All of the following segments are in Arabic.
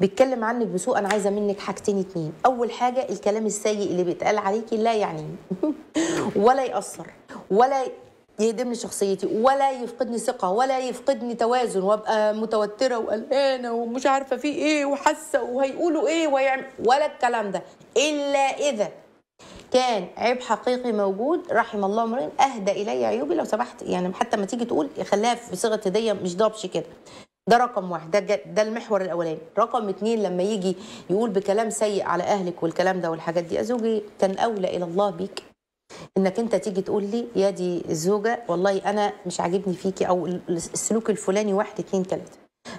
بيتكلم عنك بسوء انا عايزه منك حاجتين اتنين اول حاجه الكلام السيء اللي بيتقال عليكي لا يعنيني ولا ياثر ولا يهدمني شخصيتي ولا يفقدني ثقه ولا يفقدني توازن وابقى متوتره وقلقانه ومش عارفه في ايه وحاسه وهيقولوا ايه وهيعمل ولا الكلام ده الا اذا كان عيب حقيقي موجود رحم الله امرئ اهدى الي عيوبي لو سمحت يعني حتى ما تيجي تقول خليها في صيغه هديه مش ضبش كده ده رقم واحد ده ده المحور الاولاني رقم اتنين لما يجي يقول بكلام سيء على اهلك والكلام ده والحاجات دي يا زوجي كان اولى الى الله بيك انك انت تيجي تقول لي يا دي الزوجه والله انا مش عاجبني فيكي او السلوك الفلاني واحد اتنين تلاته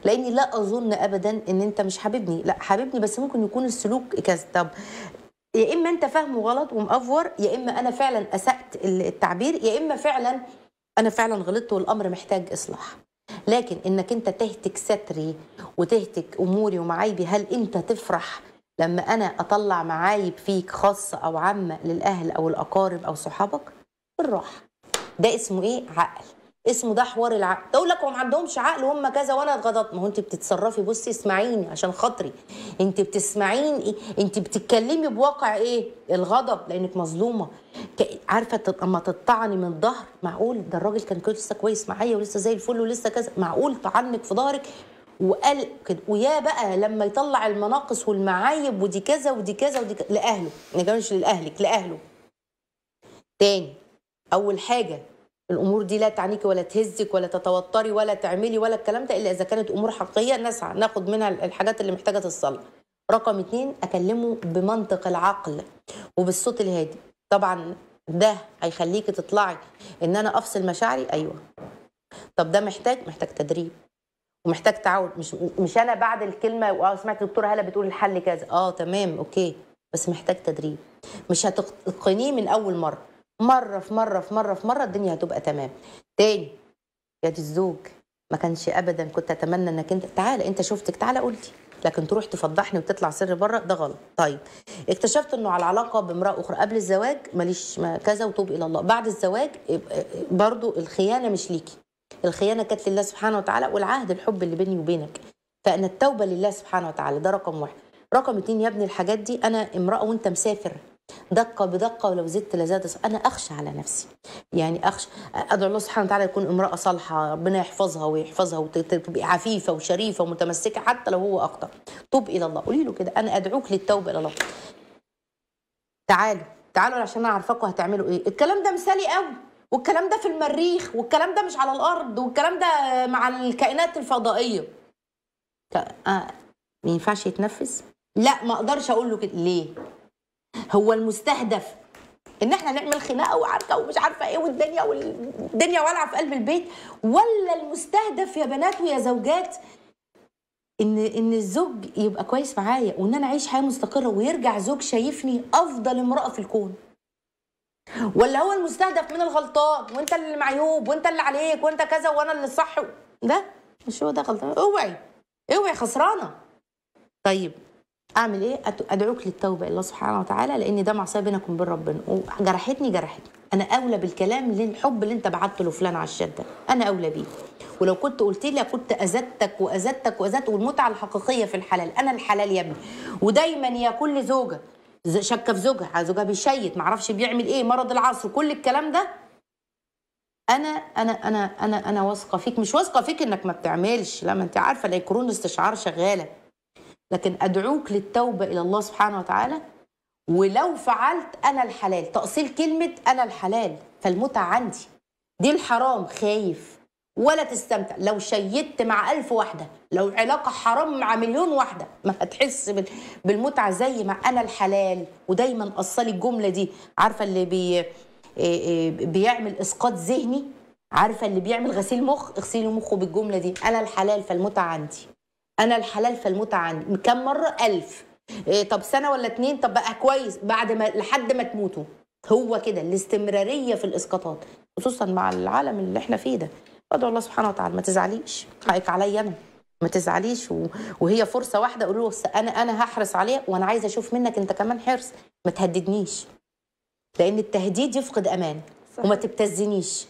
لاني لا اظن ابدا ان انت مش حاببني لا حاببني بس ممكن يكون السلوك كذا طب يا اما انت فاهمه غلط ومأفور يا اما انا فعلا اسأت التعبير يا اما فعلا انا فعلا غلطت والامر محتاج اصلاح لكن انك انت تهتك ستري وتهتك اموري ومعايبي هل انت تفرح لما انا اطلع معايب فيك خاصه او عامه للاهل او الاقارب او صحابك بالراحه ده اسمه ايه عقل اسمه ده حوار العقل تقول لك هو ما عندهمش عقل وهم كذا وانا اتغضبت ما هو انت بتتصرفي بصي اسمعيني عشان خاطري انت بتسمعيني انت بتتكلمي بواقع ايه الغضب لانك مظلومه عارفه اما تطعني من الظهر معقول ده الراجل كان لسه كويس معايا ولسه زي الفل ولسه كذا معقول طعنك في ظهرك وقال كده ويا بقى لما يطلع المناقص والمعايب ودي كذا ودي كذا ودي كذا لاهله ما كانش لاهلك لاهله تاني اول حاجه الامور دي لا تعنيك ولا تهزك ولا تتوتري ولا تعملي ولا الكلام ده الا اذا كانت امور حقيقيه نسعى ناخد منها الحاجات اللي محتاجه تتصلح رقم اتنين اكلمه بمنطق العقل وبالصوت الهادي طبعا ده هيخليكي تطلعي ان انا افصل مشاعري ايوه طب ده محتاج محتاج تدريب ومحتاج تعود مش مش انا بعد الكلمه واه سمعت دكتوره هلا بتقول الحل كذا اه تمام اوكي بس محتاج تدريب مش هتقنيه من اول مره مره في مره في مره في مره الدنيا هتبقى تمام تاني يا دي الزوج ما كانش ابدا كنت اتمنى انك انت تعالى انت شفتك تعالى قلتي لكن تروح تفضحني وتطلع سر بره ده غلط طيب اكتشفت انه على علاقه بامراه اخرى قبل الزواج ماليش كذا وتوب الى الله بعد الزواج برضو الخيانه مش ليكي الخيانه كانت لله سبحانه وتعالى والعهد الحب اللي بيني وبينك فانا التوبه لله سبحانه وتعالى ده رقم واحد رقم اتنين يا ابني الحاجات دي انا امراه وانت مسافر دقه بدقه ولو زدت لزاد انا اخشى على نفسي يعني اخشى ادعو الله سبحانه وتعالى يكون امراه صالحه ربنا يحفظها ويحفظها وتبقى عفيفه وشريفه ومتمسكه حتى لو هو اخطا توب الى الله قولي له كده انا ادعوك للتوبه الى الله تعالوا تعالوا عشان انا عارفاكم هتعملوا ايه الكلام ده مثالي قوي والكلام ده في المريخ والكلام ده مش على الارض والكلام ده مع الكائنات الفضائيه آه، ما ينفعش يتنفس لا ما اقدرش اقول له كده ليه هو المستهدف ان احنا نعمل خناقه وعركه ومش عارفه ايه والدنيا والدنيا والعه في قلب البيت ولا المستهدف يا بنات ويا زوجات ان ان الزوج يبقى كويس معايا وان انا اعيش حياه مستقره ويرجع زوج شايفني افضل امراه في الكون ولا هو المستهدف من الغلطان وانت اللي معيوب وانت اللي عليك وانت كذا وانا اللي صح ده مش هو ده غلطان اوعي اوعي خسرانه طيب اعمل ايه ادعوك للتوبه الله سبحانه وتعالى لان ده معصيه بينك وبين ربنا وجرحتني جرحتني انا اولى بالكلام للحب اللي انت بعته لفلان على الشده انا اولى بيه ولو كنت قلت لي كنت اذتك واذتك وازدت والمتعه الحقيقيه في الحلال انا الحلال يا ابني ودايما يا كل زوجه شاكه في زوجها زوجها بيشيت ما اعرفش بيعمل ايه مرض العصر كل الكلام ده انا انا انا انا انا واثقه فيك مش واثقه فيك انك ما بتعملش لا ما انت عارفه لا استشعار شغاله لكن أدعوك للتوبة إلى الله سبحانه وتعالى ولو فعلت أنا الحلال تأصيل كلمة أنا الحلال فالمتعة عندي دي الحرام خايف ولا تستمتع لو شيدت مع ألف واحدة لو علاقة حرام مع مليون واحدة ما هتحس بالمتعة زي ما أنا الحلال ودايما أصلي الجملة دي عارفة اللي بي آه، آه، بيعمل إسقاط ذهني عارفة اللي بيعمل غسيل مخ اغسلي مخه بالجملة دي أنا الحلال فالمتعة عندي انا الحلال فالموت عني كم مره ألف إيه طب سنه ولا اتنين طب بقى كويس بعد ما لحد ما تموتوا هو كده الاستمراريه في الاسقاطات خصوصا مع العالم اللي احنا فيه ده ادعو الله سبحانه وتعالى ما تزعليش حقك عليا انا ما تزعليش و... وهي فرصه واحده أقول له انا انا هحرص عليها وانا عايزه اشوف منك انت كمان حرص ما تهددنيش لان التهديد يفقد امان صح. وما تبتزنيش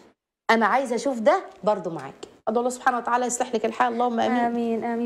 انا عايزه اشوف ده برضو معاك ادعو الله سبحانه وتعالى يصلح لك الحال اللهم امين امين امين